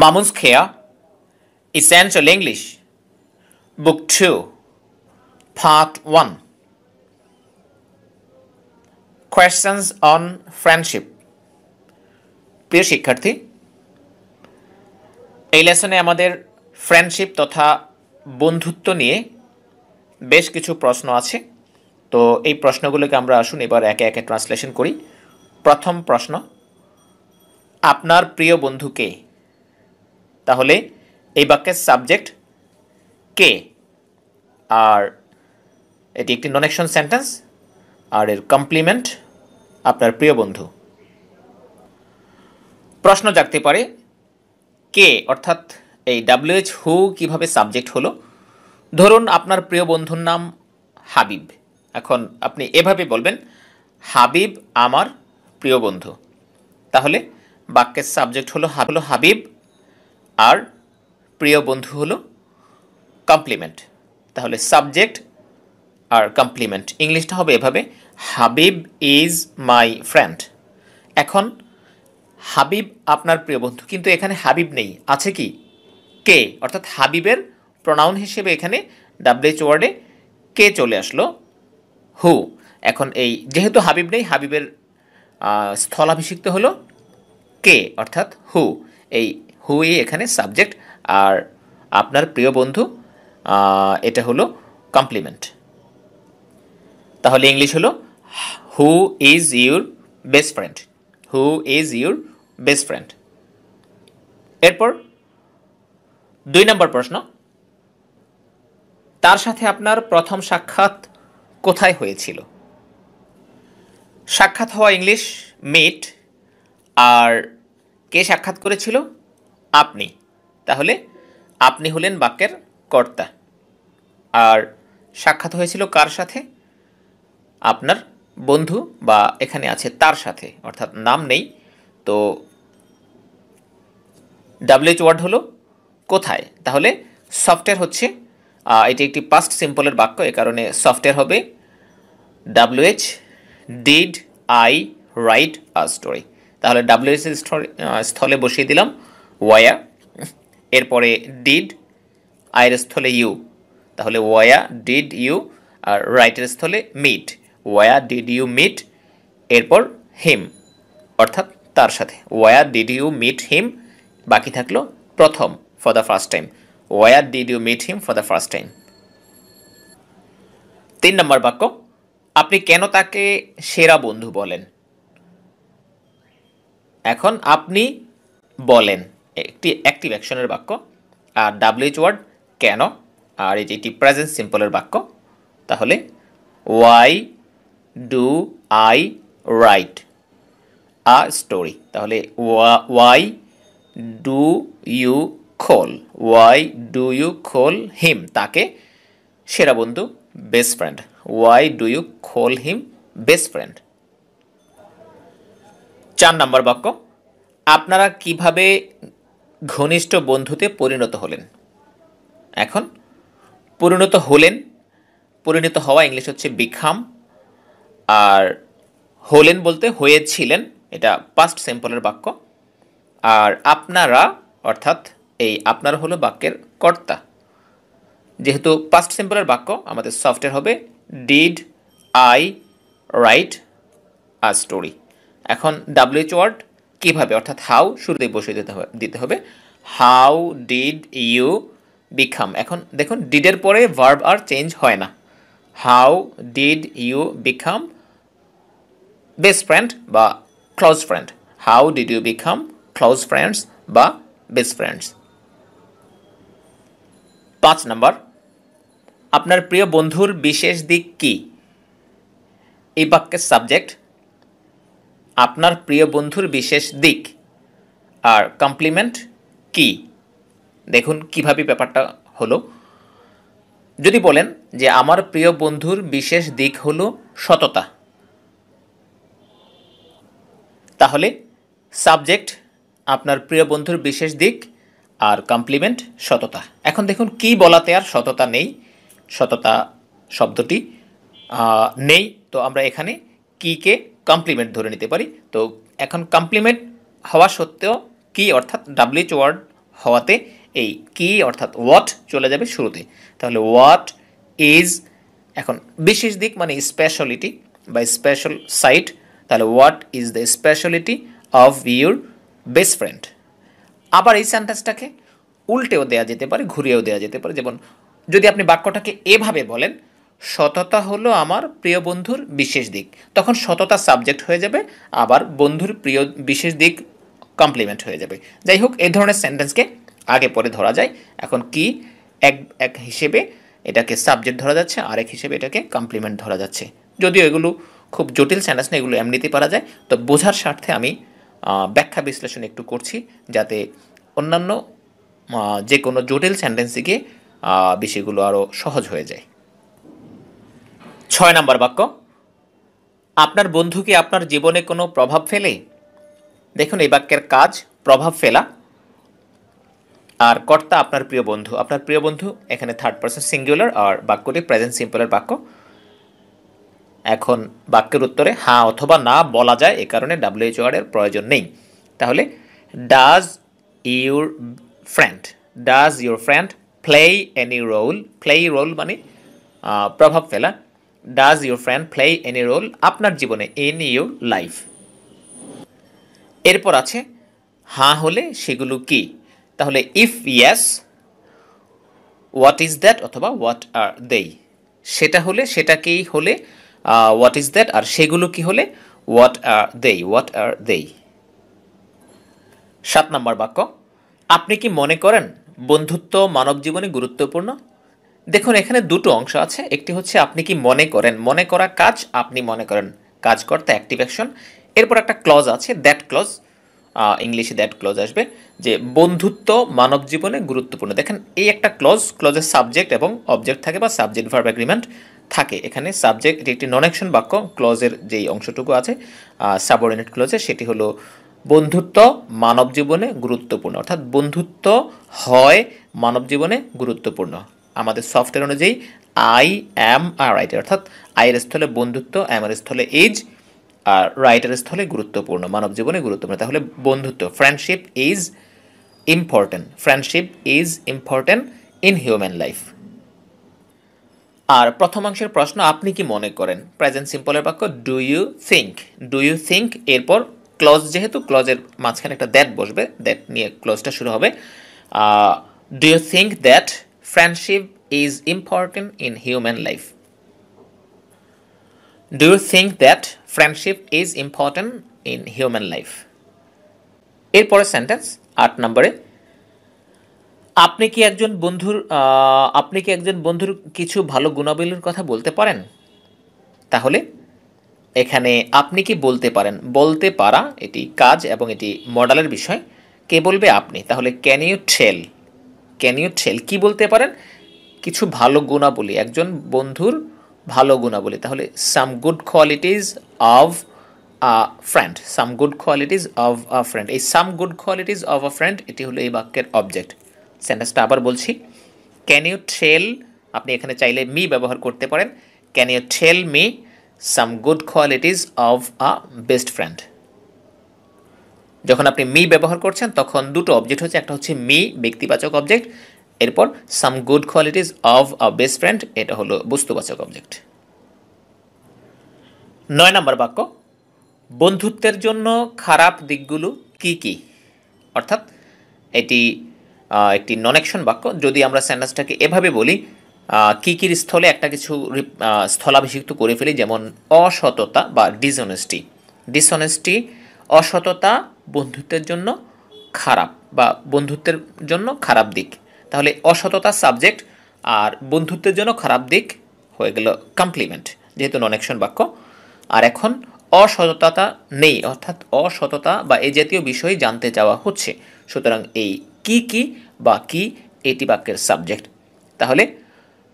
Mamun's Care, Essential English, Book 2, Part 1. Questions on Friendship প্রিয় শিক্ষার্থী এই লেসনে আমাদের ফ্রেন্ডশিপ তথা বন্ধুত্ব নিয়ে বেশ কিছু প্রশ্ন আছে তো এই প্রশ্নগুলোকে আমরা আসুন এবার একে একে ট্রান্সলেশন করি প্রথম প্রশ্ন আপনার প্রিয় বন্ধুকে তাহলে এই বাক্যের সাবজেক্ট কে আর এটি একটি নন অ্যাকশন সেন্টেন্স আর এর কমপ্লিমেন্ট আপনার প্রিয় বন্ধু প্রশ্ন জাগতে পারে কে অর্থাৎ এই ডাব্লিউএইচ হু কীভাবে সাবজেক্ট হলো ধরুন আপনার প্রিয় বন্ধুর নাম হাবিব এখন আপনি এভাবে বলবেন হাবিব আমার প্রিয় বন্ধু তাহলে বাক্যের সাবজেক্ট হলো হলো হাবিব আর প্রিয় বন্ধু হলো কমপ্লিমেন্ট তাহলে সাবজেক্ট আর কমপ্লিমেন্ট ইংলিশটা হবে এভাবে হাবিব ইজ মাই ফ্রেন্ড এখন হাবিব আপনার প্রিয় বন্ধু কিন্তু এখানে হাবিব নেই আছে কি কে অর্থাৎ হাবিবের প্রোনাউন হিসেবে এখানে ডাব্লিউচ ওয়ার্ডে কে চলে আসলো হু এখন এই যেহেতু হাবিব নেই হাবিবের স্থলাভিষিক্ত হলো কে অর্থাৎ হু এই হুই এখানে সাবজেক্ট আর আপনার প্রিয় বন্ধু এটা হলো কমপ্লিমেন্ট তাহলে ইংলিশ হলো who is your best friend who is your best friend এরপর দুই নম্বর প্রশ্ন তার সাথে আপনার প্রথম সাক্ষাৎ কোথায় হয়েছিল সাক্ষাৎ হওয়া ইংলিশ মিট আর কে সাক্ষাৎ করেছিল আপনি তাহলে আপনি হলেন বাক্যের কর্তা আর সাক্ষাৎ হয়েছিল কার সাথে আপনার বন্ধু বা এখানে আছে তার সাথে অর্থাৎ নাম নেই তো ডাব্লিউএচ ওয়ার্ড হলো কোথায় তাহলে সফটওয়্যার হচ্ছে এটি একটি পাস্ট সিম্পলের বাক্য এ কারণে সফটওয়্যার হবে WH did I write a story তাহলে ডাব্লিউএচ স্থলে বসিয়ে দিলাম ওয়া এরপরে ডিড আয়ের স্থলে ইউ তাহলে ওয়া ডিড ইউ আর রাইটের স্থলে মিট ওয়া ডিড ইউ মিট এরপর হিম অর্থাৎ তার সাথে ওয়া ডিড ইউ মিট হিম বাকি থাকলো প্রথম for the first time why did you meet him for the first time তিন নম্বর বাক্য আপনি কেন তাকে সেরা বন্ধু বলেন এখন আপনি বলেন একটি অ্যাক্টিভ অ্যাকশনের বাক্য আর ডাব্লিউএইচ ওয়ার্ড কেন আর এটি একটি প্রেজেন্ট সিম্পলের বাক্য তাহলে why do I write a story তাহলে why do you call why do you call him তাকে সেরা বন্ধু best friend why do you call him best friend চার নাম্বার বাক্য আপনারা কিভাবে ঘনিষ্ঠ বন্ধুতে পরিণত হলেন এখন পরিণত হলেন পরিণত হওয়া ইংলিশ হচ্ছে বিখাম আর হলেন বলতে হয়েছিলেন এটা পাস্ট সিম্পলের বাক্য আর আপনারা অর্থাৎ এই আপনারা হলো বাক্যের কর্তা যেহেতু পাস্ট সিম্পলের বাক্য আমাদের সফটওয়্যার হবে did I write a story এখন ডাব্লিউচ ওয়ার্ড কিভাবে অর্থাৎ হাউ শুরুতে বসিয়ে দিতে হবে দিতে হবে হাউ ডিড ইউ বিকাম এখন দেখুন ডিডের পরে ভার্ব আর চেঞ্জ হয় না how did you become best friend বা close friend how did you become close friends বা বেস্ট ফ্রেন্ডস পাঁচ নম্বর আপনার প্রিয় বন্ধুর বিশেষ দিক কি এই বাক্যের সাবজেক্ট আপনার প্রিয় বন্ধুর বিশেষ দিক আর কমপ্লিমেন্ট কি দেখুন কিভাবে ব্যাপারটা হলো যদি বলেন যে আমার প্রিয় বন্ধুর বিশেষ দিক হলো সততা তাহলে সাবজেক্ট আপনার প্রিয় বন্ধুর বিশেষ দিক আর কমপ্লিমেন্ট সততা এখন দেখুন কি বলাতে আর সততা নেই সততা শব্দটি নেই তো আমরা এখানে কে কমপ্লিমেন্ট ধরে নিতে পারি তো এখন কমপ্লিমেন্ট হওয়া সত্ত্বেও কি অর্থাৎ ডাব্লিউচ ওয়ার্ড হওয়াতে এই কি অর্থাৎ ওয়াট চলে যাবে শুরুতে তাহলে ওয়াট ইজ এখন বিশেষ দিক মানে স্পেশালিটি বা স্পেশাল সাইট তাহলে what is the speciality of your best friend আবার এই সেন্টেন্সটাকে উল্টেও দেওয়া যেতে পারে ঘুরিয়েও দেওয়া যেতে পারে যেমন যদি আপনি বাক্যটাকে এভাবে বলেন সততা হলো আমার প্রিয় বন্ধুর বিশেষ দিক তখন সততা সাবজেক্ট হয়ে যাবে আবার বন্ধুর প্রিয় বিশেষ দিক কমপ্লিমেন্ট হয়ে যাবে যাই হোক এই ধরনের সেন্টেন্সকে আগে পরে ধরা যায় এখন কি এক এক হিসেবে এটাকে সাবজেক্ট ধরা যাচ্ছে আরেক হিসেবে এটাকে কমপ্লিমেন্ট ধরা যাচ্ছে যদিও এগুলো খুব জটিল সেন্টেন্স না এগুলো এমনিতেই পারা যায় তো বোঝার স্বার্থে আমি ব্যাখ্যা বিশ্লেষণ একটু করছি যাতে অন্যান্য যে কোনো জটিল গিয়ে বিষয়গুলো আরও সহজ হয়ে যায় ছয় নম্বর বাক্য আপনার বন্ধু কি আপনার জীবনে কোনো প্রভাব ফেলে দেখুন এই বাক্যের কাজ প্রভাব ফেলা আর কর্তা আপনার প্রিয় বন্ধু আপনার প্রিয় বন্ধু এখানে থার্ড পার্সন সিঙ্গুলার আর বাক্যটি প্রেজেন্ট সিম্পলের বাক্য এখন বাক্যের উত্তরে হ্যাঁ অথবা না বলা যায় এ কারণে ডাব্লিউএইচওআর এর প্রয়োজন নেই তাহলে does your friend does your friend play any role play role মানে প্রভাব ফেলা does your friend play any role আপনার জীবনে ইন ইউর লাইফ এরপর আছে হাঁ হলে সেগুলো কি তাহলে if yes what is that অথবা হোয়াট আর দেই সেটা হলে সেটাকেই হলে হোয়াট ইজ দ্যাট আর সেগুলো কি হলে হোয়াট আর দেই হোয়াট আর দেই সাত নম্বর বাক্য আপনি কি মনে করেন বন্ধুত্ব মানব জীবনে গুরুত্বপূর্ণ দেখুন এখানে দুটো অংশ আছে একটি হচ্ছে আপনি কি মনে করেন মনে করা কাজ আপনি মনে করেন কাজকর্তা অ্যাক্টিভ অ্যাকশন এরপর একটা ক্লজ আছে দ্যাট ক্লজ ইংলিশে দ্যাট ক্লজ আসবে যে বন্ধুত্ব মানব জীবনে গুরুত্বপূর্ণ দেখেন এই একটা ক্লজ ক্লজের সাবজেক্ট এবং অবজেক্ট থাকে বা সাবজেক্ট ভার্ব অ্যাগ্রিমেন্ট থাকে এখানে সাবজেক্ট এটি একটি নন অ্যাকশন বাক্য ক্লজের যেই অংশটুকু আছে সাবঅর্ডিনেট ক্লজে সেটি হলো বন্ধুত্ব মানব জীবনে গুরুত্বপূর্ণ অর্থাৎ বন্ধুত্ব হয় মানব জীবনে গুরুত্বপূর্ণ আমাদের সফটওয়্যার অনুযায়ী আই অ্যাম আর রাইটার অর্থাৎ আইয়ের স্থলে বন্ধুত্ব অ্যামের স্থলে এজ আর রাইটার স্থলে গুরুত্বপূর্ণ মানব জীবনে গুরুত্বপূর্ণ তাহলে বন্ধুত্ব friendship is important friendship is important in human life আর প্রথমাংশের প্রশ্ন আপনি কি মনে করেন প্রেজেন্ট সিম্পলের বাক্য do you think do you think এরপর ক্লজ যেহেতু ক্লজের মাঝখানে একটা দ্যাট বসবে দ্যাট নিয়ে ক্লজটা শুরু হবে do you think that friendship is important in human life? Do you think that friendship is important in human life? এরপরে সেন্টেন্স আট নম্বরে আপনি কি একজন বন্ধুর আপনি কি একজন বন্ধুর কিছু ভালো গুণাবলীর কথা বলতে পারেন তাহলে এখানে আপনি কি বলতে পারেন বলতে পারা এটি কাজ এবং এটি মডেলের বিষয় কে বলবে আপনি তাহলে can you tell can you tell কী বলতে পারেন কিছু ভালো গুণাবলী একজন বন্ধুর ভালো গুণাবলী তাহলে some good qualities of a friend some good qualities of a friend এই some good qualities of a friend এটি হলো এই বাক্যের অবজেক্ট সেন্টেন্সটা আবার বলছি ক্যান ইউ টেল আপনি এখানে চাইলে মি ব্যবহার করতে পারেন can you tell me some good qualities of a best friend যখন আপনি মি ব্যবহার করছেন তখন দুটো অবজেক্ট হচ্ছে একটা হচ্ছে মি ব্যক্তিবাচক অবজেক্ট এরপর some good qualities of a best friend এটা হলো বস্তুবাচক অবজেক্ট নয় নম্বর বাক্য বন্ধুত্বের জন্য খারাপ দিকগুলো কি কি অর্থাৎ এটি একটি নন অ্যাকশন বাক্য যদি আমরা স্যান্ডাসটাকে এভাবে বলি কী কীর স্থলে একটা কিছু স্থলাভিষিক্ত করে ফেলি যেমন অসততা বা ডিসঅনেস্টি ডিসঅনেস্টি অসততা বন্ধুত্বের জন্য খারাপ বা বন্ধুত্বের জন্য খারাপ দিক তাহলে অসততা সাবজেক্ট আর বন্ধুত্বের জন্য খারাপ দিক হয়ে গেল কমপ্লিমেন্ট যেহেতু ননেকশন বাক্য আর এখন অসততা নেই অর্থাৎ অসততা বা এ জাতীয় বিষয় জানতে চাওয়া হচ্ছে সুতরাং এই কি কি বা কি এটি বাক্যের সাবজেক্ট তাহলে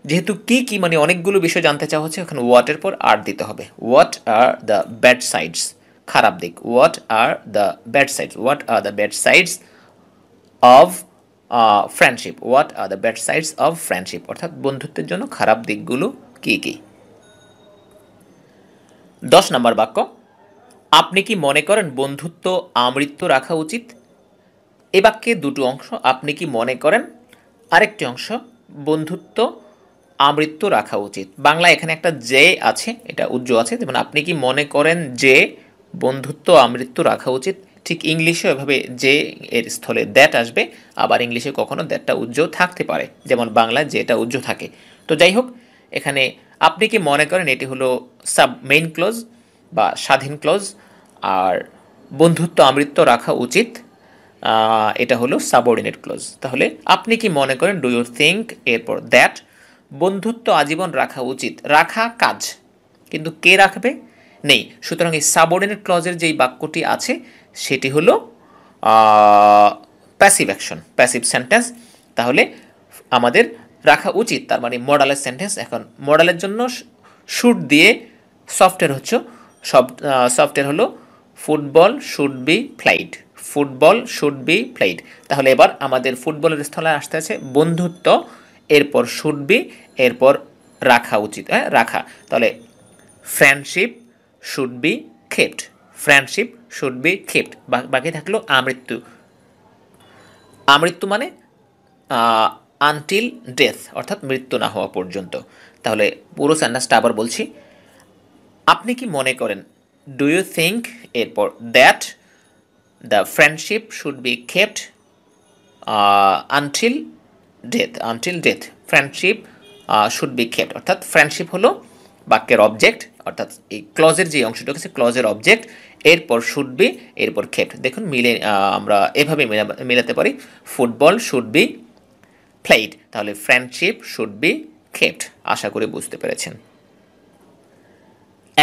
যেহেতু কি কি মানে অনেকগুলো বিষয় জানতে চাওয়া হচ্ছে এখন ওয়াটের পর আর দিতে হবে what are the bad sides খারাপ দিক what are the bad sides what are the bad sides of friendship what are the bad sides of friendship অর্থাৎ বন্ধুত্বের জন্য খারাপ দিকগুলো কী কী দশ নম্বর বাক্য আপনি কি মনে করেন বন্ধুত্ব আমৃত্য রাখা উচিত এ বাক্যে দুটো অংশ আপনি কি মনে করেন আরেকটি অংশ বন্ধুত্ব আমৃত্য রাখা উচিত বাংলা এখানে একটা যে আছে এটা উজ্জ্ব আছে যেমন আপনি কি মনে করেন যে বন্ধুত্ব আমৃত্যু রাখা উচিত ঠিক ইংলিশে এভাবে যে এর স্থলে দ্যাট আসবে আবার ইংলিশে কখনও দ্যাটটা উজ্জ্বল থাকতে পারে যেমন বাংলায় যেটা উজ্জ্ব থাকে তো যাই হোক এখানে আপনি কি মনে করেন এটি হলো সাব মেইন ক্লোজ বা স্বাধীন ক্লোজ আর বন্ধুত্ব আমৃত্য রাখা উচিত এটা হলো সাবঅর্ডিনেট ক্লোজ তাহলে আপনি কি মনে করেন ডু ইউ থিঙ্ক এরপর দ্যাট বন্ধুত্ব আজীবন রাখা উচিত রাখা কাজ কিন্তু কে রাখবে নেই সুতরাং এই সাবঅর্ডিনেট ক্লজের যেই বাক্যটি আছে সেটি হলো প্যাসিভ অ্যাকশন প্যাসিভ সেন্টেন্স তাহলে আমাদের রাখা উচিত তার মানে মডালের সেন্টেন্স এখন মডালের জন্য শুট দিয়ে সফটওয়্যার হচ্ছে সব সফটওয়্যার হলো football should be flight football should be flight তাহলে এবার আমাদের ফুটবলের স্থলে আসতে আছে বন্ধুত্ব এরপর শুড বি এরপর রাখা উচিত হ্যাঁ রাখা তাহলে friendship should be kept friendship should be kept বাকি থাকলো আমৃত্যু আমৃত্যু মানে আনটিল ডেথ অর্থাৎ মৃত্যু না হওয়া পর্যন্ত তাহলে পুরো সেন্টেন্সটা আবার বলছি আপনি কি মনে করেন ডু ইউ থিঙ্ক এরপর that the friendship should be kept until death until death friendship should be kept অর্থাৎ ফ্রেন্ডশিপ হলো বাক্যের অবজেক্ট অর্থাৎ এই ক্লজের যে অংশটা হচ্ছে ক্লজের অবজেক্ট এরপর শুড বি এরপর খেপ্ট দেখুন মিলে আমরা এভাবে মেলাতে পারি ফুটবল শুড বি ফ্লাইট তাহলে ফ্রেন্ডশিপ শুড বি খেপ্ট আশা করে বুঝতে পেরেছেন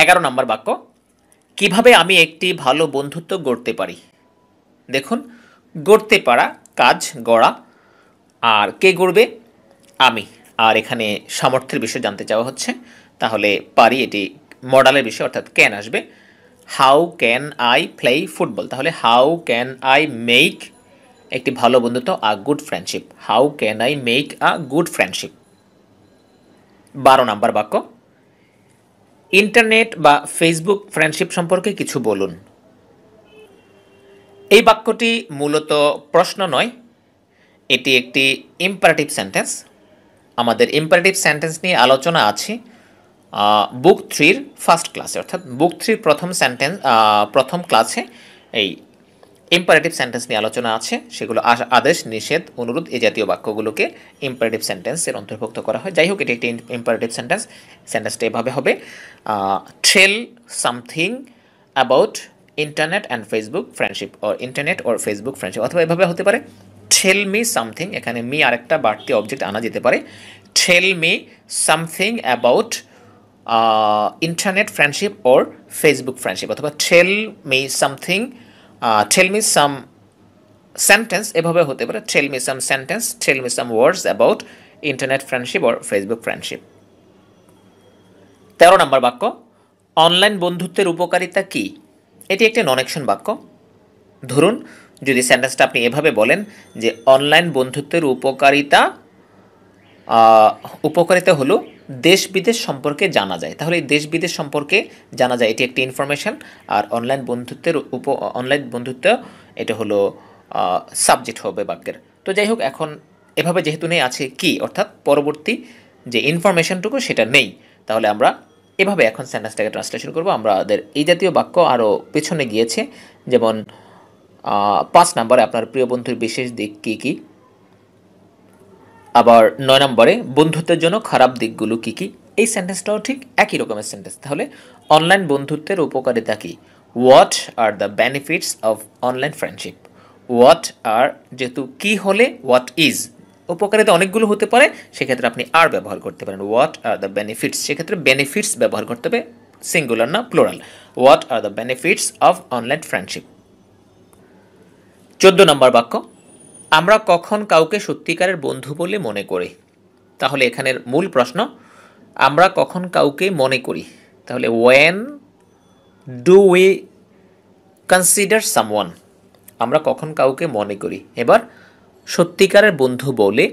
এগারো নম্বর বাক্য কিভাবে আমি একটি ভালো বন্ধুত্ব গড়তে পারি দেখুন গড়তে পারা কাজ গড়া আর কে গড়বে আমি আর এখানে সামর্থ্যের বিষয় জানতে চাওয়া হচ্ছে তাহলে পারি এটি মডালের বিষয় অর্থাৎ ক্যান আসবে how can I play football তাহলে হাউ ক্যান আই মেক একটি ভালো বন্ধুত্ব a good friendship how can I make a good friendship বারো নাম্বার বাক্য ইন্টারনেট বা ফেসবুক ফ্রেন্ডশিপ সম্পর্কে কিছু বলুন এই বাক্যটি মূলত প্রশ্ন নয় এটি একটি ইম্পারেটিভ সেন্টেন্স আমাদের ইম্পারেটিভ সেন্টেন্স নিয়ে আলোচনা আছে বুক থ্রির ফার্স্ট ক্লাসে অর্থাৎ বুক থ্রির প্রথম সেন্টেন্স প্রথম ক্লাসে এই ইম্পারেটিভ সেন্টেন্স নিয়ে আলোচনা আছে সেগুলো আদেশ নিষেধ অনুরোধ এ জাতীয় বাক্যগুলোকে ইম্পারেটিভ সেন্টেন্সের অন্তর্ভুক্ত করা হয় যাই হোক এটি একটি ইম্পারেটিভ সেন্টেন্স সেন্টেন্সটা এভাবে হবে tell something about internet and Facebook friendship or internet or Facebook friendship অথবা এভাবে হতে পারে ঠেল মি সামথিং এখানে মি আরেকটা বাড়তি অবজেক্ট আনা যেতে পারে tell me something about internet friendship or Facebook friendship অথবা tell me something tell me some sentence এভাবে হতে পারে tell me some sentence tell me some words about internet friendship or Facebook friendship তেরো number বাক্য online বন্ধুত্বের উপকারিতা কি এটি একটি নন অ্যাকশন বাক্য ধরুন যদি সেন্টেন্সটা আপনি এভাবে বলেন যে অনলাইন বন্ধুত্বের উপকারিতা উপকারিতা হলো দেশ বিদেশ সম্পর্কে জানা যায় তাহলে দেশ বিদেশ সম্পর্কে জানা যায় এটি একটি ইনফরমেশান আর অনলাইন বন্ধুত্বের উপ অনলাইন বন্ধুত্ব এটা হলো সাবজেক্ট হবে বাক্যের তো যাই হোক এখন এভাবে যেহেতু নেই আছে কি অর্থাৎ পরবর্তী যে ইনফরমেশানটুকু সেটা নেই তাহলে আমরা এভাবে এখন স্যান্ডাসটাকে ট্রান্সলেশন করবো আমাদের এই জাতীয় বাক্য আরও পেছনে গিয়েছে যেমন পাঁচ নাম্বারে আপনার প্রিয় বন্ধুর বিশেষ দিক কী কী আবার নয় নম্বরে বন্ধুত্বের জন্য খারাপ দিকগুলো কী কী এই সেন্টেন্সটাও ঠিক একই রকমের সেন্টেন্স তাহলে অনলাইন বন্ধুত্বের উপকারিতা কী what are the benefits of online friendship what are যেহেতু কি হলে হোয়াট ইজ উপকারিতা অনেকগুলো হতে পারে সেক্ষেত্রে আপনি আর ব্যবহার করতে পারেন হোয়াট আর দ্য বেনিফিটস সেক্ষেত্রে বেনিফিটস ব্যবহার করতে হবে সিঙ্গুলার না plural what are the benefits of online friendship চোদ্দো নম্বর বাক্য আমরা কখন কাউকে সত্যিকারের বন্ধু বলে মনে করি তাহলে এখানের মূল প্রশ্ন আমরা কখন কাউকে মনে করি তাহলে when do we consider someone আমরা কখন কাউকে মনে করি এবার সত্যিকারের বন্ধু বলে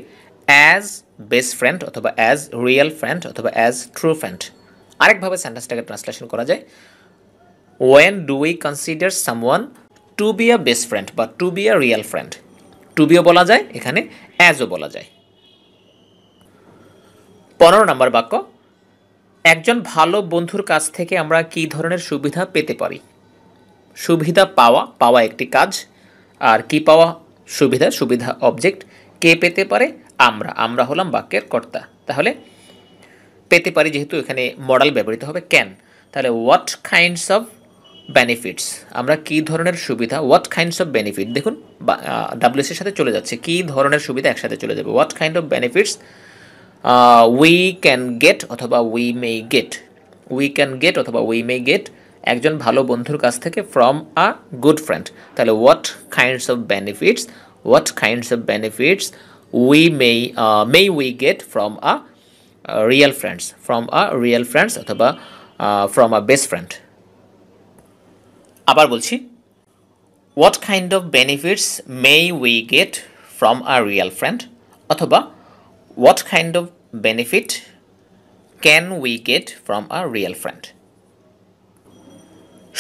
অ্যাজ বেস্ট ফ্রেন্ড অথবা অ্যাজ রিয়েল ফ্রেন্ড অথবা অ্যাজ ট্রু ফ্রেন্ড আরেকভাবে স্যান্ডাসটাকে ট্রান্সলেশন করা যায় when do we consider someone to be a best friend বা to be a real friend to বিও বলা যায় এখানে অ্যাজও বলা যায় পনেরো নম্বর বাক্য একজন ভালো বন্ধুর কাছ থেকে আমরা কী ধরনের সুবিধা পেতে পারি সুবিধা পাওয়া পাওয়া একটি কাজ আর কি পাওয়া সুবিধা সুবিধা অবজেক্ট কে পেতে পারে আমরা আমরা হলাম বাক্যের কর্তা তাহলে পেতে পারি যেহেতু এখানে মডেল ব্যবহৃত হবে ক্যান তাহলে হোয়াট কাইন্ডস অফ বেনিফিটস আমরা কী ধরনের সুবিধা হোয়াট কাইন্ডস অফ বেনিফিট দেখুন ডাব্লিউসির সাথে চলে যাচ্ছে কী ধরনের সুবিধা একসাথে চলে যাবে what kind of benefits we can get অথবা we may get we can get অথবা উই মে গেট একজন ভালো বন্ধুর কাছ থেকে ফ্রম আ গুড ফ্রেন্ড তাহলে what kinds of benefits what kinds of benefits we may may we get from a real friends from a real friends অথবা from a best friend আবার বলছি what kind of benefits may we get from a real friend অথবা what kind of benefit can we get from a real friend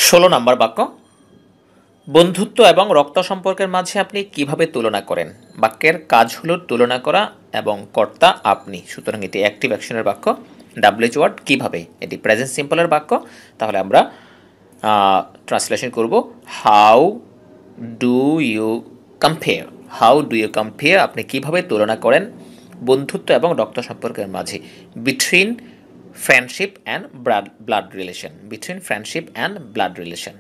ষোলো number বাক্য বন্ধুত্ব এবং রক্ত সম্পর্কের মাঝে আপনি কিভাবে তুলনা করেন বাক্যের কাজ হলো তুলনা করা এবং কর্তা আপনি সুতরাং এটি অ্যাক্টিভ অ্যাকশনের বাক্য ডাব্লিউচ ওয়ার্ড কীভাবে এটি প্রেজেন্ট সিম্পলের বাক্য তাহলে আমরা ট্রান্সলেশন করব how do you compare how do you compare আপনি কীভাবে তুলনা করেন বন্ধুত্ব এবং রক্ত সম্পর্কের মাঝে between friendship and blood blood relation between friendship and blood relation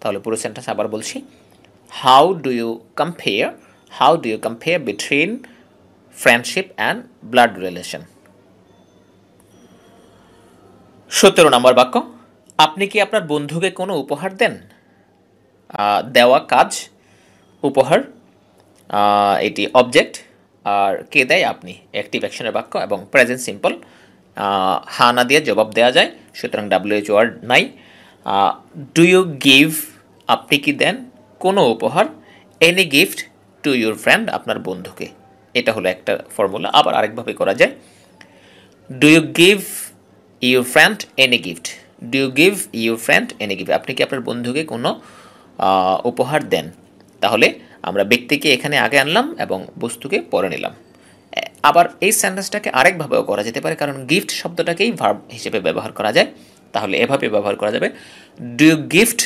তাহলে পুরো সেন্টেন্স আবার বলছি how do you compare how do you compare between friendship and blood relation সতেরো নম্বর বাক্য আপনি কি আপনার বন্ধুকে কোনো উপহার দেন দেওয়া কাজ উপহার এটি অবজেক্ট আর কে দেয় আপনি অ্যাক্টিভ অ্যাকশনের বাক্য এবং প্রেজেন্ট সিম্পল হা না দিয়ে জবাব দেওয়া যায় সুতরাং ডাব্লিউএইচ ওয়ার্ড নাই ডু ইউ গিভ আপনি কি দেন কোনো উপহার any gift to your friend আপনার বন্ধুকে এটা হলো একটা ফর্মুলা আবার আরেকভাবে করা যায় do you give your friend any gift do give your friend any give আপনি কি আপনার বন্ধুকে কোনো উপহার দেন তাহলে আমরা ব্যক্তিকে এখানে আগে আনলাম এবং বস্তুকে পরে নিলাম আবার এই সেন্টেন্সটাকে আরেকভাবেও করা যেতে পারে কারণ গিফট শব্দটাকেই ভার্ব হিসেবে ব্যবহার করা যায় তাহলে এভাবে ব্যবহার করা যাবে do you gift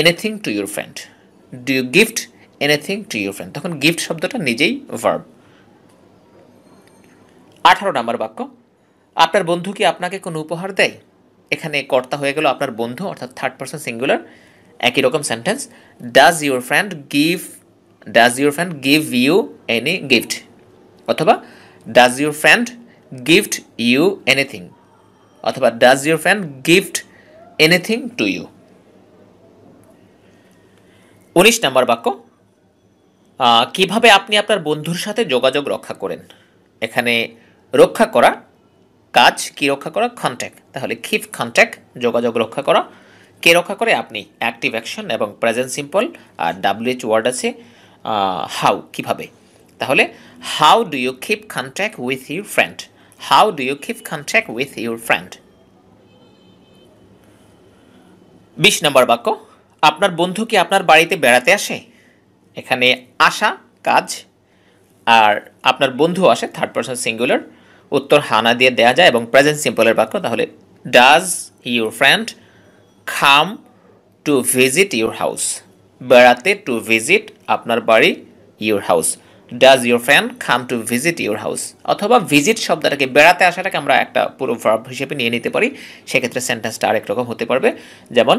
anything to your friend do you gift anything to your friend তখন গিফট শব্দটা নিজেই ভার্ব আঠারো নম্বর বাক্য আপনার বন্ধু কি আপনাকে কোনো উপহার দেয় এখানে কর্তা হয়ে গেল আপনার বন্ধু অর্থাৎ থার্ড পার্সন সিঙ্গুলার একই রকম sentence does your friend give does your friend give you any gift অথবা does your friend gift you anything অথবা does your friend gift anything to you উনিশ নম্বর বাক্য কিভাবে আপনি আপনার বন্ধুর সাথে যোগাযোগ রক্ষা করেন এখানে রক্ষা করা কাজ কি রক্ষা করা কন্ট্যাক্ট তাহলে কিপ কন্ট্যাক্ট যোগাযোগ রক্ষা করা কে রক্ষা করে আপনি অ্যাক্টিভ অ্যাকশন এবং প্রেজেন্ট সিম্পল আর ডাব্লিউএচ ওয়ার্ড আছে হাউ কিভাবে তাহলে how do you keep contact with your friend how do you keep contact with your friend বিশ নম্বর বাক্য আপনার বন্ধু কি আপনার বাড়িতে বেড়াতে আসে এখানে আসা কাজ আর আপনার বন্ধু আসে থার্ড পার্সন সিঙ্গুলার উত্তর হানা দিয়ে দেয়া যায় এবং প্রেজেন্ট সিম্পলের বাক্য তাহলে does your friend come to visit your house বেড়াতে টু ভিজিট আপনার বাড়ি your house does your friend come to visit your house অথবা ভিজিট শব্দটাকে বেড়াতে আসাটাকে আমরা একটা পুরো ভার্ব হিসেবে নিয়ে নিতে পারি সেক্ষেত্রে সেন্টেন্সটা আরেক রকম হতে পারবে যেমন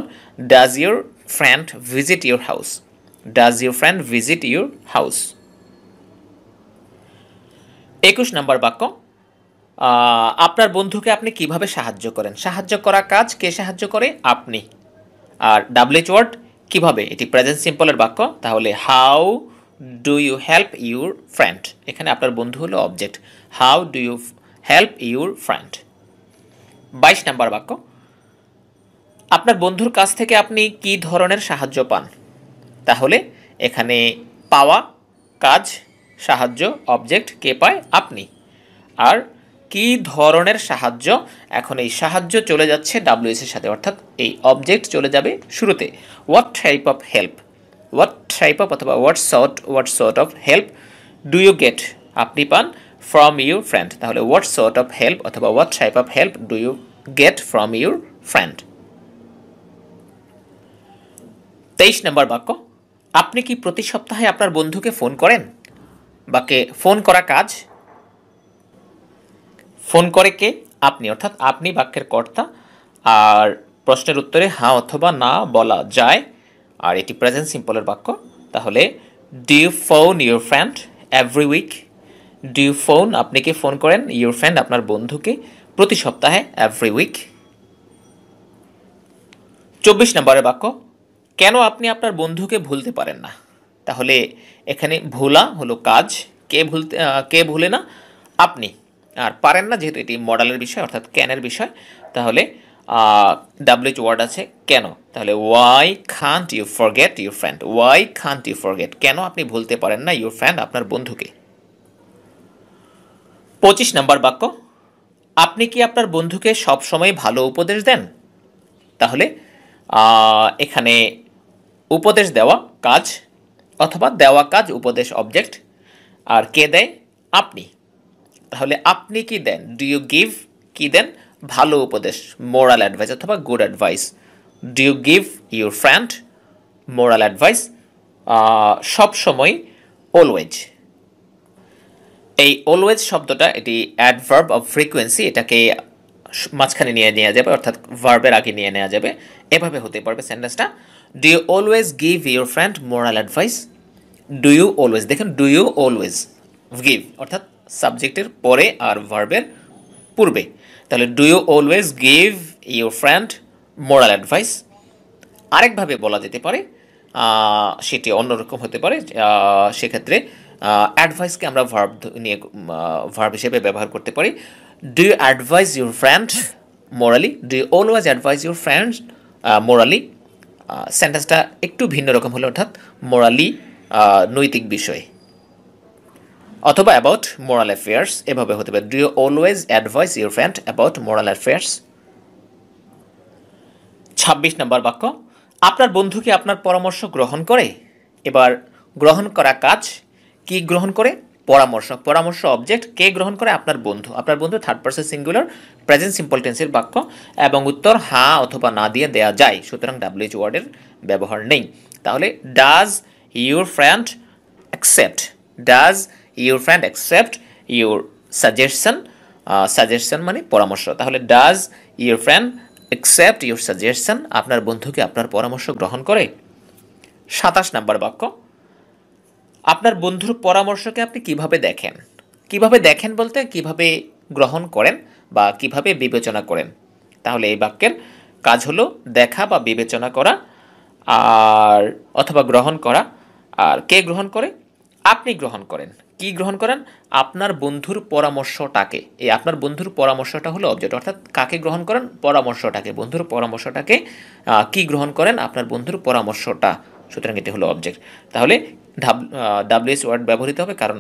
does your friend visit your house does your friend visit your house একুশ নম্বর বাক্য আপনার বন্ধুকে আপনি কিভাবে সাহায্য করেন সাহায্য করা কাজ কে সাহায্য করে আপনি আর ডাব্লিউচ ওয়ার্ড কীভাবে এটি প্রেজেন্ট সিম্পলের বাক্য তাহলে how do you help your friend এখানে আপনার বন্ধু হলো object how do you help your friend বাইশ নাম্বার বাক্য আপনার বন্ধুর কাছ থেকে আপনি কি ধরনের সাহায্য পান তাহলে এখানে পাওয়া কাজ সাহায্য অবজেক্ট কে পায় আপনি আর কি ধরনের সাহায্য এখন এই সাহায্য চলে যাচ্ছে এর সাথে অর্থাৎ এই অবজেক্ট চলে যাবে শুরুতে what type of help what type of অথবা what sort what sort of help do you get আপনি পান ফ্রম ইউর ফ্রেন্ড তাহলে হোয়াট সর্ট অফ হেল্প অথবা what type of help do you get from your friend তেইশ number বাক্য আপনি কি প্রতি সপ্তাহে আপনার বন্ধুকে ফোন করেন বাক্যে ফোন করা কাজ ফোন করে কে আপনি অর্থাৎ আপনি বাক্যের কর্তা আর প্রশ্নের উত্তরে হ্যাঁ অথবা না বলা যায় আর এটি প্রেজেন্ট সিম্পলের বাক্য তাহলে do you phone your friend every week do you phone আপনি কি ফোন করেন ইউর ফ্রেন্ড আপনার বন্ধুকে প্রতি সপ্তাহে এভরি উইক চব্বিশ নম্বরের বাক্য কেন আপনি আপনার বন্ধুকে ভুলতে পারেন না তাহলে এখানে ভোলা হলো কাজ কে ভুলতে কে ভুলে না আপনি আর পারেন না যেহেতু এটি মডেলের বিষয় অর্থাৎ ক্যানের বিষয় তাহলে ডাব্লিউচ ওয়ার্ড আছে কেন তাহলে why can't you forget your friend why can't you forget কেন আপনি ভুলতে পারেন না ইউর ফ্রেন্ড আপনার বন্ধুকে পঁচিশ নম্বর বাক্য আপনি কি আপনার বন্ধুকে সবসময় ভালো উপদেশ দেন তাহলে এখানে উপদেশ দেওয়া কাজ অথবা দেওয়া কাজ উপদেশ অবজেক্ট আর কে দেয় আপনি তাহলে আপনি কি দেন ডু ইউ গিভ কি দেন ভালো উপদেশ মোরাল অ্যাডভাইস অথবা good advice do you give your friend moral advice সবসময় অলওয়েজ এই অলওয়েজ শব্দটা এটি অ্যাডভার্ব অফ ফ্রিকোয়েন্সি এটাকে মাঝখানে নিয়ে নেওয়া যাবে অর্থাৎ ভার্বের আগে নিয়ে নেওয়া যাবে এভাবে হতে পারবে সেন্টেন্সটা do you always give your friend moral advice do you always দেখেন ডু ইউ অলওয়েজ গিভ অর্থাৎ সাবজেক্টের পরে আর ভার্বের পূর্বে তাহলে do you always give your friend moral advice আরেকভাবে বলা যেতে পারে সেটি অন্যরকম হতে পারে সেক্ষেত্রে অ্যাডভাইসকে আমরা ভার্ব নিয়ে ভার্ব হিসেবে ব্যবহার করতে পারি do you advise your friend morally do you always advise your friend morally সেন্টেন্সটা একটু ভিন্ন রকম হলে অর্থাৎ মোরালি নৈতিক বিষয়ে অথবা অ্যাবাউট মোরাল অ্যাফেয়ার্স এভাবে হতে পারে do you always advise your friend about moral affairs ছাব্বিশ নম্বর বাক্য আপনার বন্ধু কি আপনার পরামর্শ গ্রহণ করে এবার গ্রহণ করা কাজ কি গ্রহণ করে পরামর্শ পরামর্শ অবজেক্ট কে গ্রহণ করে আপনার বন্ধু আপনার বন্ধু third person singular present simple টেন্সের বাক্য এবং উত্তর হাঁ অথবা না দিয়ে দেয়া যায় সুতরাং ডাব্লিউএইচ ওয়ার্ডের ব্যবহার নেই তাহলে does your friend accept does your friend accept your suggestion suggestion মানে পরামর্শ তাহলে does your friend accept your suggestion আপনার বন্ধুকে আপনার পরামর্শ গ্রহণ করে সাতাশ নাম্বার বাক্য আপনার বন্ধুর পরামর্শকে আপনি কিভাবে দেখেন কিভাবে দেখেন বলতে কিভাবে গ্রহণ করেন বা কিভাবে বিবেচনা করেন তাহলে এই বাক্যের কাজ হলো দেখা বা বিবেচনা করা আর অথবা গ্রহণ করা আর কে গ্রহণ করে আপনি গ্রহণ করেন কি গ্রহণ করেন আপনার বন্ধুর পরামর্শটাকে এই আপনার বন্ধুর পরামর্শটা হলো অবজেক্ট অর্থাৎ কাকে গ্রহণ করেন পরামর্শটাকে বন্ধুর পরামর্শটাকে কি গ্রহণ করেন আপনার বন্ধুর পরামর্শটা সুতরাং এটি হলো অবজেক্ট তাহলে ডাব্লিউএস ওয়ার্ড ব্যবহৃত হবে কারণ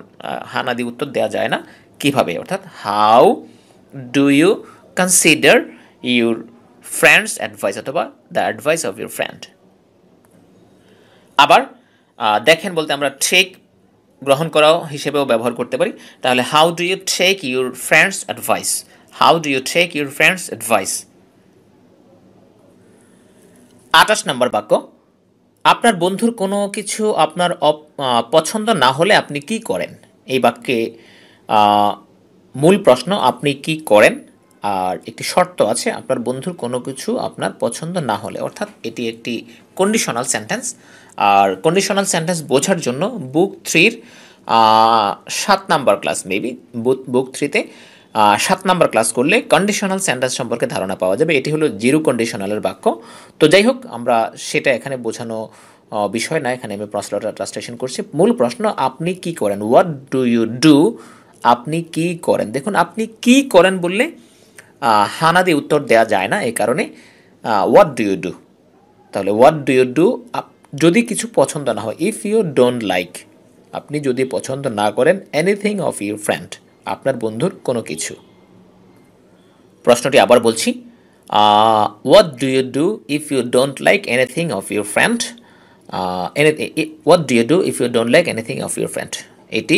হানাদি উত্তর দেওয়া যায় না কিভাবে অর্থাৎ how do you consider your friend's advice অথবা the advice of your friend আবার দেখেন বলতে আমরা ঠিক গ্রহণ করাও হিসেবেও ব্যবহার করতে পারি তাহলে how do you take your friend's advice how do you take your friend's advice আঠাশ নম্বর বাক্য আপনার বন্ধুর কোনো কিছু আপনার পছন্দ না হলে আপনি কি করেন এই বাক্যে মূল প্রশ্ন আপনি কি করেন আর একটি শর্ত আছে আপনার বন্ধুর কোনো কিছু আপনার পছন্দ না হলে অর্থাৎ এটি একটি কন্ডিশনাল সেন্টেন্স আর কন্ডিশনাল সেন্টেন্স বোঝার জন্য বুক থ্রির সাত number class maybe book book থ্রিতে সাত নাম্বার ক্লাস করলে কন্ডিশনাল সেন্টেন্স সম্পর্কে ধারণা পাওয়া যাবে এটি হলো জিরো কন্ডিশনালের বাক্য তো যাই হোক আমরা সেটা এখানে বোঝানো বিষয় না এখানে আমি প্রশ্নটা ট্রান্সলেশন করছি মূল প্রশ্ন আপনি কি করেন হোয়াট ডু ইউ ডু আপনি কি করেন দেখুন আপনি কি করেন বললে হানা দিয়ে উত্তর দেওয়া যায় না এই কারণে হোয়াট ডু ইউ ডু তাহলে হোয়াট ডু ইউ ডু যদি কিছু পছন্দ না হয় ইফ ইউ ডোন্ট লাইক আপনি যদি পছন্দ না করেন এনিথিং অফ ইউর ফ্রেন্ড আপনার বন্ধুর কোনো কিছু প্রশ্নটি আবার বলছি what do you do if you don't like anything of your friend what do you do if you don't like anything of your friend এটি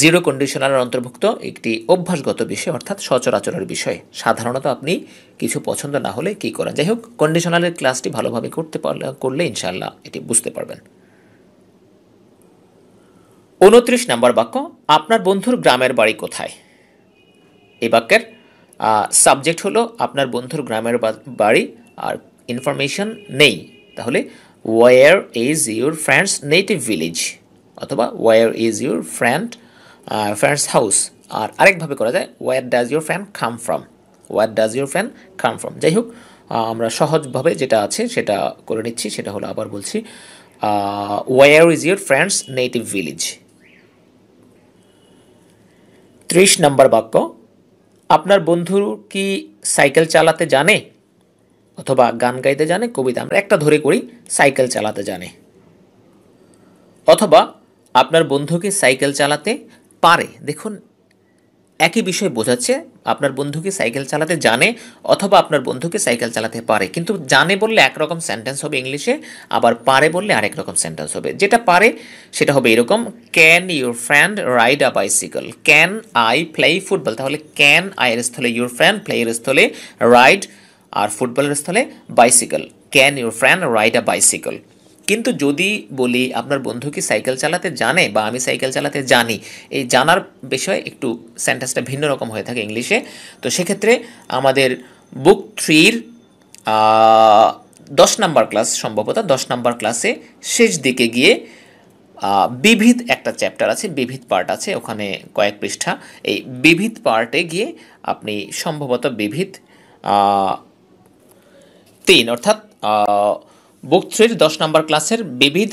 জিরো কন্ডিশনারের অন্তর্ভুক্ত একটি অভ্যাসগত বিষয় অর্থাৎ সচরাচরের বিষয় সাধারণত আপনি কিছু পছন্দ না হলে কি করেন যাই হোক কন্ডিশনালের ক্লাসটি ভালোভাবে করতে পারলে করলে ইনশাল্লাহ এটি বুঝতে পারবেন উনত্রিশ নাম্বার বাক্য আপনার বন্ধুর গ্রামের বাড়ি কোথায় এই বাক্যের সাবজেক্ট হলো আপনার বন্ধুর গ্রামের বাড়ি আর ইনফরমেশন নেই তাহলে where is your friend's native village অথবা where is your friend friend's house আর আরেকভাবে করা যায় where does your fan come from where does your fan come from যাই হোক আমরা সহজভাবে যেটা আছে সেটা করে নিচ্ছি সেটা হলো আবার বলছি where is your friend's native village ত্রিশ নম্বর বাক্য আপনার বন্ধু কি সাইকেল চালাতে জানে অথবা গান গাইতে জানে কবিতা আমরা একটা ধরে করি সাইকেল চালাতে জানে অথবা আপনার বন্ধুকে সাইকেল চালাতে পারে দেখুন একই বিষয় বোঝাচ্ছে আপনার বন্ধুকে সাইকেল চালাতে জানে অথবা আপনার বন্ধুকে সাইকেল চালাতে পারে কিন্তু জানে বললে একরকম সেন্টেন্স হবে ইংলিশে আবার পারে বললে আরেক রকম সেন্টেন্স হবে যেটা পারে সেটা হবে এরকম can your friend ride a bicycle can I play football তাহলে ক্যান আয়ের স্থলে ইউর ফ্রেন্ড প্লেয়ের স্থলে রাইড আর ফুটবলের স্থলে bicycle can your friend ride a bicycle কিন্তু যদি বলি আপনার বন্ধু কি সাইকেল চালাতে জানে বা আমি সাইকেল চালাতে জানি এই জানার বিষয়ে একটু সেন্টেন্সটা ভিন্ন রকম হয়ে থাকে ইংলিশে তো সেক্ষেত্রে আমাদের বুক থ্রির দশ নাম্বার ক্লাস সম্ভবত দশ নাম্বার ক্লাসে শেষ দিকে গিয়ে বিবিধ একটা চ্যাপ্টার আছে বিবিধ পার্ট আছে ওখানে কয়েক পৃষ্ঠা এই বিবিধ পার্টে গিয়ে আপনি সম্ভবত বিবিধ তিন অর্থাৎ বুক থ্রির দশ নম্বর ক্লাসের বিবিধ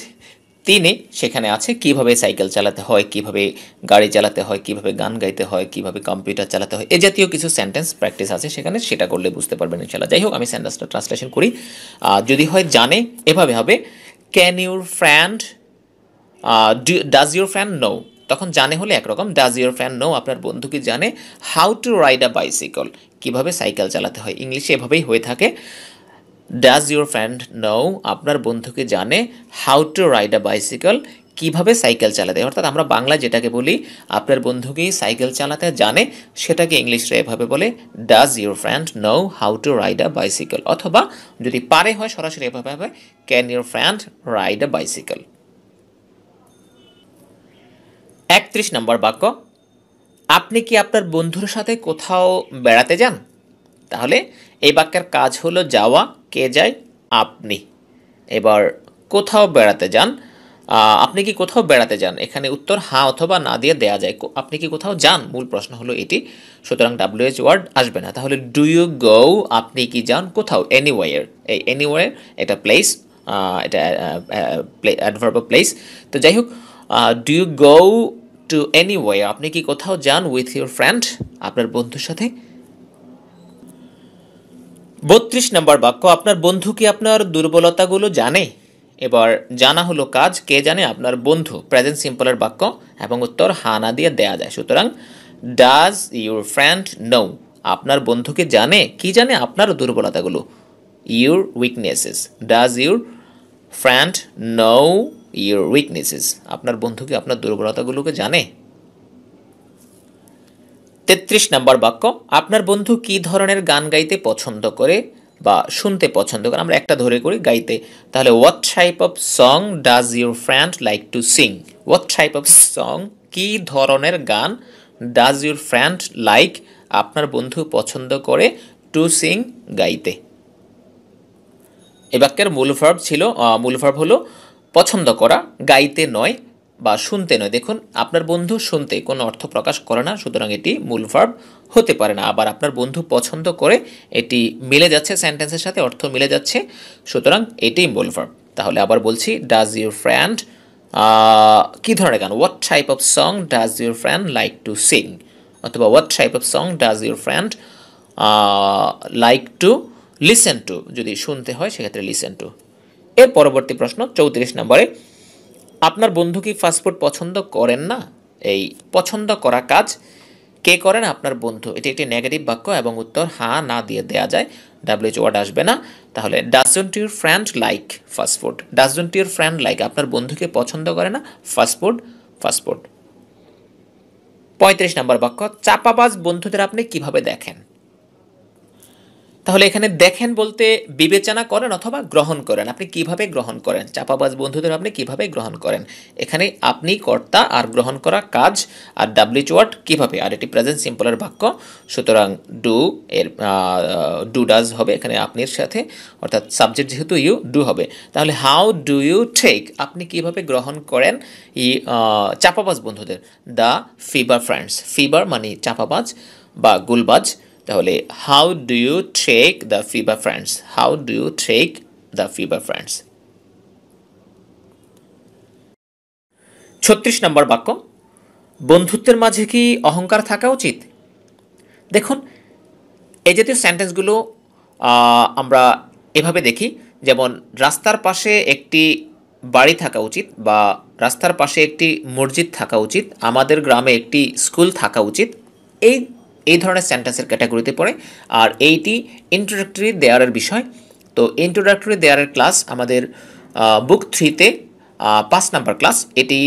তিনে সেখানে আছে কিভাবে সাইকেল চালাতে হয় কিভাবে গাড়ি চালাতে হয় কিভাবে গান গাইতে হয় কিভাবে কম্পিউটার চালাতে হয় এ জাতীয় কিছু সেন্টেন্স প্র্যাকটিস আছে সেখানে সেটা করলে বুঝতে পারবেন ইনশাল্লাহ যাই হোক আমি সেন্টেন্সটা ট্রান্সলেশন করি যদি হয় জানে এভাবে হবে can your friend does your friend know তখন জানে হলে একরকম ডাজ ইউর ফ্রেন্ড নো আপনার বন্ধু কি জানে how to ride a bicycle কীভাবে সাইকেল চালাতে হয় ইংলিশে এভাবেই হয়ে থাকে ডাজ ইউর ফ্রেন্ড নো আপনার বন্ধুকে জানে how to ride a bicycle কীভাবে সাইকেল চালাতে অর্থাৎ আমরা বাংলা যেটাকে বলি আপনার বন্ধুকেই সাইকেল চালাতে জানে সেটাকে ইংলিশরা এভাবে বলে does your friend know how to ride a bicycle অথবা যদি পারে হয় সরাসরি এভাবে হবে can your friend ride a bicycle একত্রিশ নম্বর বাক্য আপনি কি আপনার বন্ধুর সাথে কোথাও বেড়াতে যান তাহলে এই বাক্যের কাজ হলো যাওয়া কে যায় আপনি এবার কোথাও বেড়াতে যান আপনি কি কোথাও বেড়াতে যান এখানে উত্তর হ্যাঁ অথবা না দিয়ে দেয়া যায় আপনি কি কোথাও যান মূল প্রশ্ন হলো এটি সুতরাং ডাব্লিউএইচ ওয়ার্ড আসবে না তাহলে ডু ইউ গো আপনি কি যান কোথাও এনিওয়ের এই এনিওয়ার এটা প্লেস এটা অ্যাডভার্ব প্লেস তো যাই হোক do you go to anyway আপনি কি কোথাও যান উইথ ইউর ফ্রেন্ড আপনার বন্ধুর সাথে বত্রিশ নম্বর বাক্য আপনার বন্ধু কি আপনার দুর্বলতাগুলো জানে এবার জানা হলো কাজ কে জানে আপনার বন্ধু প্রেজেন্ট সিম্পলের বাক্য এবং উত্তর হানা দিয়ে দেয়া যায় সুতরাং ডাজ ইউর ফ্রেন্ড নো আপনার বন্ধুকে জানে কি জানে আপনার দুর্বলতাগুলো your weaknesses does your friend know your weaknesses আপনার বন্ধু কি আপনার দুর্বলতাগুলোকে জানে তেত্রিশ নম্বর বাক্য আপনার বন্ধু কি ধরনের গান গাইতে পছন্দ করে বা শুনতে পছন্দ করে আমরা একটা ধরে করি গাইতে তাহলে what type of song does your friend like to sing what type of song কি ধরনের গান ডাজ ইউর ফ্রেন্ড লাইক আপনার বন্ধু পছন্দ করে টু সিং গাইতে এ বাক্যের মূল ভার্ব ছিল মূল ভার্ব হলো পছন্দ করা গাইতে নয় বা শুনতে নয় দেখুন আপনার বন্ধু শুনতে কোনো অর্থ প্রকাশ করে না সুতরাং এটি মূল ভার্ব হতে পারে না আবার আপনার বন্ধু পছন্দ করে এটি মিলে যাচ্ছে সেন্টেন্সের সাথে অর্থ মিলে যাচ্ছে সুতরাং এটি মূল ভার্ব তাহলে আবার বলছি ডাজ ইউর ফ্রেন্ড কী ধরনের গান what type of song does your friend like to sing অথবা what type of song does your friend like to listen to যদি শুনতে হয় সেক্ষেত্রে লিসেন টু এর পরবর্তী প্রশ্ন চৌত্রিশ নম্বরে আপনার বন্ধু কি ফাস্টফুড পছন্দ করেন না এই পছন্দ করা কাজ কে করেন আপনার বন্ধু এটি একটি নেগেটিভ বাক্য এবং উত্তর হা না দিয়ে দেয়া যায় ডাব্লিউচ ওয়ার্ড আসবে না তাহলে doesn't your friend like fast food doesn't your friend like আপনার বন্ধুকে পছন্দ করে না ফাস্টফুড ফাস্টফুড পঁয়ত্রিশ নম্বর বাক্য চাপাবাজ বন্ধুদের আপনি কিভাবে দেখেন তাহলে এখানে দেখেন বলতে বিবেচনা করেন অথবা গ্রহণ করেন আপনি কিভাবে গ্রহণ করেন চাপাবাজ বন্ধুদের আপনি কিভাবে গ্রহণ করেন এখানে আপনি কর্তা আর গ্রহণ করা কাজ আর ডাব্লিউচ ওয়ার্ড কীভাবে আর এটি প্রেজেন্ট সিম্পলের বাক্য সুতরাং ডু এর ডু ডাজ হবে এখানে আপনির সাথে অর্থাৎ সাবজেক্ট যেহেতু ইউ ডু হবে তাহলে হাউ ডু ইউ টেক আপনি কিভাবে গ্রহণ করেন ই চাপাবাজ বন্ধুদের দ্য ফিবার ফ্রেন্ডস ফিবার মানে চাপাবাজ বা গুলবাজ তাহলে how do you treat the fibber friends how do you treat the fibber friends ছত্রিশ নম্বর বাক্য বন্ধুত্বের মাঝে কি অহংকার থাকা উচিত দেখুন এই জাতীয় সেন্টেন্সগুলো আমরা এভাবে দেখি যেমন রাস্তার পাশে একটি বাড়ি থাকা উচিত বা রাস্তার পাশে একটি মসজিদ থাকা উচিত আমাদের গ্রামে একটি স্কুল থাকা উচিত এই এই ধরনের সেন্টেন্সের ক্যাটাগরিতে পড়ে আর এইটি ইন্ট্রোডাক্টরি দেয়ারের বিষয় তো ইন্ট্রোডাক্টরি দেয়ারের ক্লাস আমাদের বুক থ্রিতে পাঁচ নাম্বার ক্লাস এটি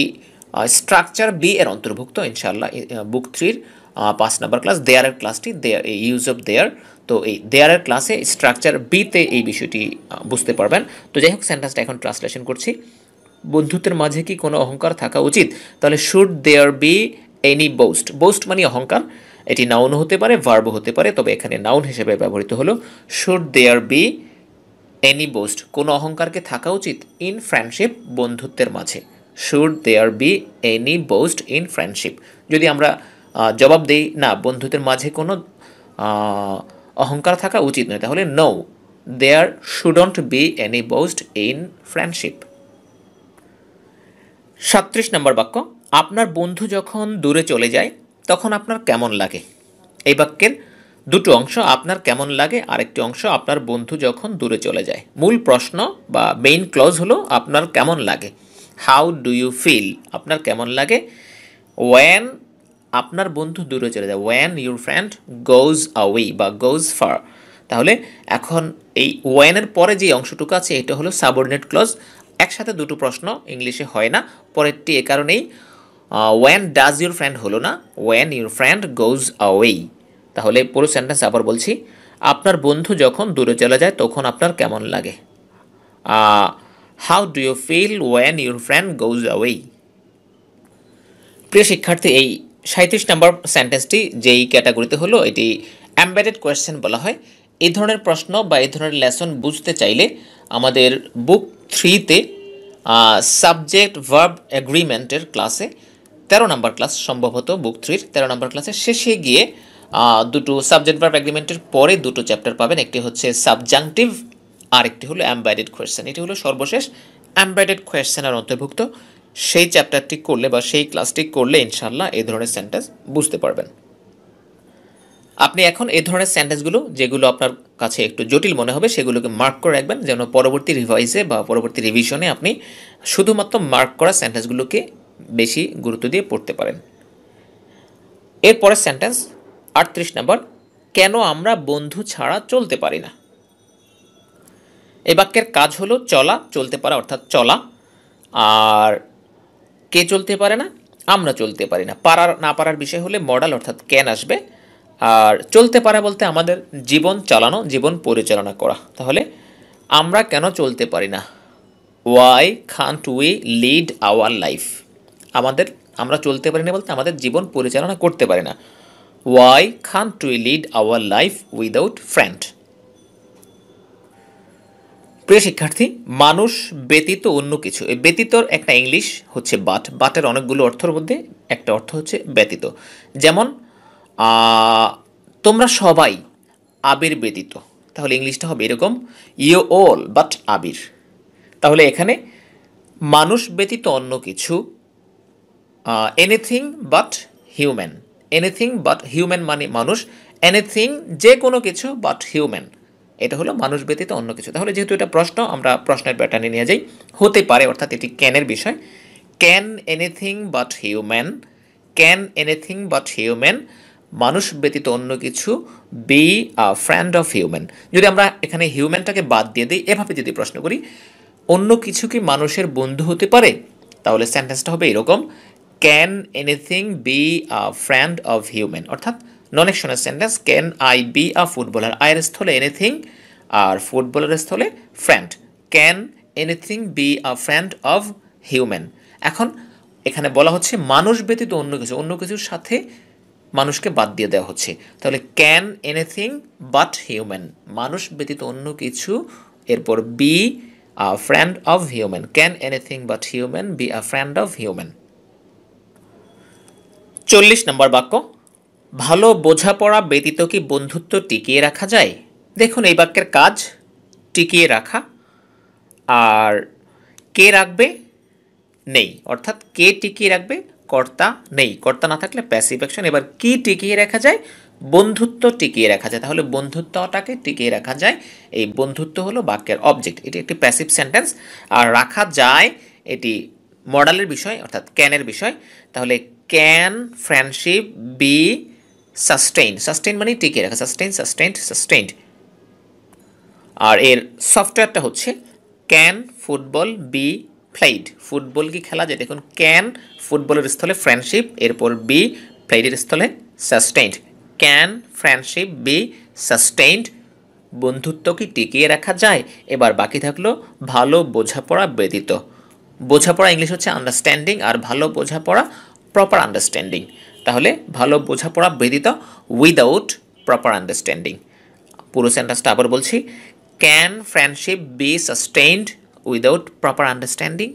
স্ট্রাকচার বি এর অন্তর্ভুক্ত ইনশাল্লাহ বুক থ্রির পাঁচ নাম্বার ক্লাস দেয়ারের ক্লাসটি দেয়ার ইউজ অফ দেয়ার তো এই দেয়ারের ক্লাসে স্ট্রাকচার বিতে এই বিষয়টি বুঝতে পারবেন তো যাই হোক সেন্টেন্সটা এখন ট্রান্সলেশন করছি বন্ধুত্বের মাঝে কি কোনো অহংকার থাকা উচিত তাহলে should there be any boast boast মানে অহংকার এটি নাউন হতে পারে ভার্ব হতে পারে তবে এখানে নাউন হিসেবে ব্যবহৃত হলো should there be any boast কোনো অহংকারকে থাকা উচিত ইন ফ্রেন্ডশিপ বন্ধুত্বের মাঝে should there be any boast in friendship যদি আমরা জবাব দেই না বন্ধুত্বের মাঝে কোনো অহংকার থাকা উচিত নয় তাহলে no there shouldn't be any boast in friendship সাত্রিশ নম্বর বাক্য আপনার বন্ধু যখন দূরে চলে যায় তখন আপনার কেমন লাগে এই বাক্যের দুটো অংশ আপনার কেমন লাগে আরেকটি অংশ আপনার বন্ধু যখন দূরে চলে যায় মূল প্রশ্ন বা মেইন ক্লজ হলো আপনার কেমন লাগে হাউ ডু ইউ ফিল আপনার কেমন লাগে ওয়ান আপনার বন্ধু দূরে চলে যায় when your friend goes away বা গোজ ফার তাহলে এখন এই ওয়ানের পরে যে অংশটুকু আছে এটা হলো সাবর্ডিনেট ক্লজ একসাথে দুটো প্রশ্ন ইংলিশে হয় না পরেরটি এ কারণেই ওয়েন ডাজ ইউর ফ্রেন্ড হলো না when your friend goes away তাহলে পুরো সেন্টেন্স আবার বলছি আপনার বন্ধু যখন দূরে চলে যায় তখন আপনার কেমন লাগে how do you feel when your friend goes away প্রিয় শিক্ষার্থী এই সাঁত্রিশ নম্বর সেন্টেন্সটি যেই ক্যাটাগরিতে হলো এটি অ্যাম্বেডেড কোয়েশ্চেন বলা হয় এই ধরনের প্রশ্ন বা এই ধরনের লেসন বুঝতে চাইলে আমাদের বুক থ্রিতে সাবজেক্ট ভার্ব অ্যাগ্রিমেন্টের ক্লাসে তেরো নম্বর ক্লাস সম্ভবত বুক থ্রির তেরো নম্বর ক্লাসের শেষে গিয়ে দুটো সাবজেক্ট ভার্ব অ্যাগ্রিমেন্টের পরে দুটো চ্যাপ্টার পাবেন একটি হচ্ছে সাবজাংটিভ আর একটি হলো অ্যাম্বাইডেড কোয়েশ্চেন এটি হলো সর্বশেষ অ্যাম্বাইডেড কোয়েশ্চেনের অন্তর্ভুক্ত সেই চ্যাপ্টারটি করলে বা সেই ক্লাসটি করলে ইনশাল্লাহ এই ধরনের সেন্টেন্স বুঝতে পারবেন আপনি এখন এই ধরনের সেন্টেন্সগুলো যেগুলো আপনার কাছে একটু জটিল মনে হবে সেগুলোকে মার্ক করে রাখবেন যেন পরবর্তী রিভাইসে বা পরবর্তী রিভিশনে আপনি শুধুমাত্র মার্ক করা সেন্টেন্সগুলোকে বেশি গুরুত্ব দিয়ে পড়তে পারেন এরপরের সেন্টেন্স আটত্রিশ নম্বর কেন আমরা বন্ধু ছাড়া চলতে পারি না এ বাক্যের কাজ হলো চলা চলতে পারা অর্থাৎ চলা আর কে চলতে পারে না আমরা চলতে পারি না পারার না পারার বিষয় হলে মডাল অর্থাৎ ক্যান আসবে আর চলতে পারা বলতে আমাদের জীবন চালানো জীবন পরিচালনা করা তাহলে আমরা কেন চলতে পারি না why can't we lead our life আমাদের আমরা চলতে পারি না বলতে আমাদের জীবন পরিচালনা করতে পারি না why can to lead our life without friend প্রিয় শিক্ষার্থী মানুষ ব্যতীত অন্য কিছু এই ব্যতীতর একটা ইংলিশ হচ্ছে বাট বাটের অনেকগুলো অর্থের মধ্যে একটা অর্থ হচ্ছে ব্যতীত যেমন তোমরা সবাই আবির ব্যতীত তাহলে ইংলিশটা হবে এরকম ইউ অল বাট আবির তাহলে এখানে মানুষ ব্যতীত অন্য কিছু anything but human anything but human মানে মানুষ এনিথিং যে কোনো কিছু বাট হিউম্যান এটা হলো মানুষ ব্যতীত অন্য কিছু তাহলে যেহেতু এটা প্রশ্ন আমরা প্রশ্নের প্যাটার্নে নিয়ে যাই হতে পারে অর্থাৎ এটি ক্যানের বিষয় can anything but human can anything but human মানুষ ব্যতীত অন্য কিছু be a friend of human যদি আমরা এখানে হিউম্যানটাকে বাদ দিয়ে দিই এভাবে যদি প্রশ্ন করি অন্য কিছু কি মানুষের বন্ধু হতে পারে তাহলে সেন্টেন্সটা হবে এরকম can anything be a friend of human অর্থাৎ নন একশনের sentence can I be a footballer আয়ের স্থলে এনিথিং আর ফুটবলারের স্থলে friend can anything be a friend of human এখন এখানে বলা হচ্ছে মানুষ ব্যতীত অন্য কিছু অন্য কিছুর সাথে মানুষকে বাদ দিয়ে দেওয়া হচ্ছে তাহলে ক্যান এনিথিং বাট হিউম্যান মানুষ ব্যতীত অন্য কিছু এরপর be a friend of human can anything but human be a friend of human চল্লিশ নম্বর বাক্য ভালো বোঝাপড়া ব্যতীত কি বন্ধুত্ব টিকিয়ে রাখা যায় দেখুন এই বাক্যের কাজ টিকিয়ে রাখা আর কে রাখবে নেই অর্থাৎ কে টিকিয়ে রাখবে কর্তা নেই কর্তা না থাকলে প্যাসিভ অ্যাকশন এবার কি টিকিয়ে রাখা যায় বন্ধুত্ব টিকিয়ে রাখা যায় তাহলে বন্ধুত্বটাকে টিকিয়ে রাখা যায় এই বন্ধুত্ব হলো বাক্যের অবজেক্ট এটি একটি প্যাসিভ সেন্টেন্স আর রাখা যায় এটি মডালের বিষয় অর্থাৎ ক্যানের বিষয় তাহলে can friendship be sustain sustain মানে টিকে রাখা সাস্টেইন সাস্টেইনড সাস্টেইন আর এর সফটওয়্যারটা হচ্ছে can football be played football কি খেলা যায় দেখুন ক্যান ফুটবলের স্থলে ফ্রেন্ডশিপ এরপর বি প্লেডের স্থলে sustained can friendship be sustained বন্ধুত্ব কি টিকিয়ে রাখা যায় এবার বাকি থাকলো ভালো বোঝাপড়া ব্যতীত বোঝাপড়া ইংলিশ হচ্ছে আন্ডারস্ট্যান্ডিং আর ভালো বোঝাপড়া প্রপার আন্ডারস্ট্যান্ডিং তাহলে ভালো বোঝাপড়া ব্যতীত উইদাউট প্রপার আন্ডারস্ট্যান্ডিং পুরো সেন্টেন্সটা আবার বলছি can friendship be sustained without proper understanding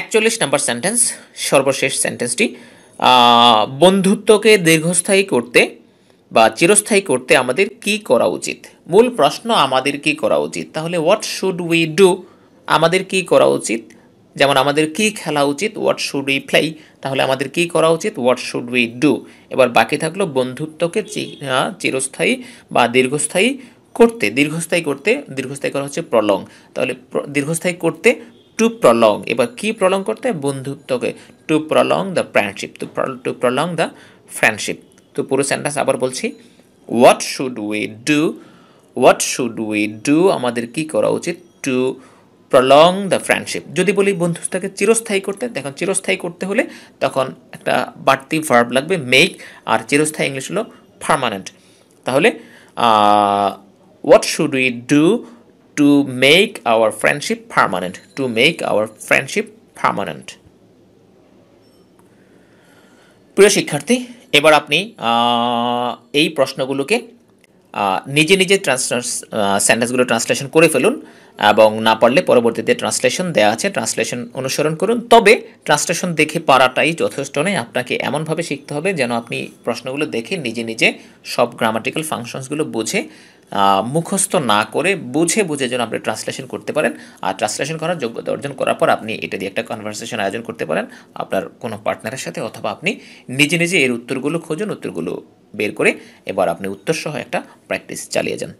একচল্লিশ নাম্বার সেন্টেন্স সর্বশেষ সেন্টেন্সটি বন্ধুত্বকে দীর্ঘস্থায়ী করতে বা চিরস্থায়ী করতে আমাদের কি করা উচিত মূল প্রশ্ন আমাদের কি করা উচিত তাহলে হোয়াট শুড উই ডু আমাদের কি করা উচিত যেমন আমাদের কি খেলা উচিত হোয়াট শুড উই প্লে তাহলে আমাদের কি করা উচিত হোয়াট শুড উই ডু এবার বাকি থাকলো বন্ধুত্বকে চিরস্থায়ী বা দীর্ঘস্থায়ী করতে দীর্ঘস্থায়ী করতে দীর্ঘস্থায়ী করা হচ্ছে প্রলং তাহলে দীর্ঘস্থায়ী করতে টু প্রলং এবার কি প্রলং করতে বন্ধুত্বকে to prolong the friendship to to prolong the friendship তো পুরো সেন্টেন্স আবার বলছি what should we do what should we do আমাদের কি করা উচিত টু প্রলং দ্য ফ্রেন্ডশিপ যদি বলি বন্ধুত্বকে চিরস্থায়ী করতে দেখুন চিরস্থায়ী করতে হলে তখন একটা বাড়তি ভার্ব লাগবে মেক আর চিরস্থায়ী ইংলিশ হলো পারমানেন্ট তাহলে what should we do to make our friendship permanent to make our friendship permanent প্রিয় শিক্ষার্থী এবার আপনি এই প্রশ্নগুলোকে নিজে নিজে ট্রান্সলেশ সেন্টেন্সগুলো ট্রান্সলেশন করে ফেলুন এবং না পারলে পরবর্তীতে ট্রান্সলেশন দেওয়া আছে ট্রান্সলেশন অনুসরণ করুন তবে ট্রান্সলেশন দেখে পারাটাই যথেষ্ট নয় আপনাকে এমনভাবে শিখতে হবে যেন আপনি প্রশ্নগুলো দেখে নিজে নিজে সব গ্রামাটিক্যাল ফাংশনসগুলো বুঝে মুখস্থ না করে বুঝে বুঝে যেন আপনি ট্রান্সলেশন করতে পারেন আর ট্রান্সলেশন করার যোগ্যতা অর্জন করার পর আপনি এটা দিয়ে একটা কনভারসেশন আয়োজন করতে পারেন আপনার কোনো পার্টনারের সাথে অথবা আপনি নিজে নিজে এর উত্তরগুলো খোঁজুন উত্তরগুলো বের করে এবার আপনি উত্তরসহ একটা প্র্যাকটিস চালিয়ে যান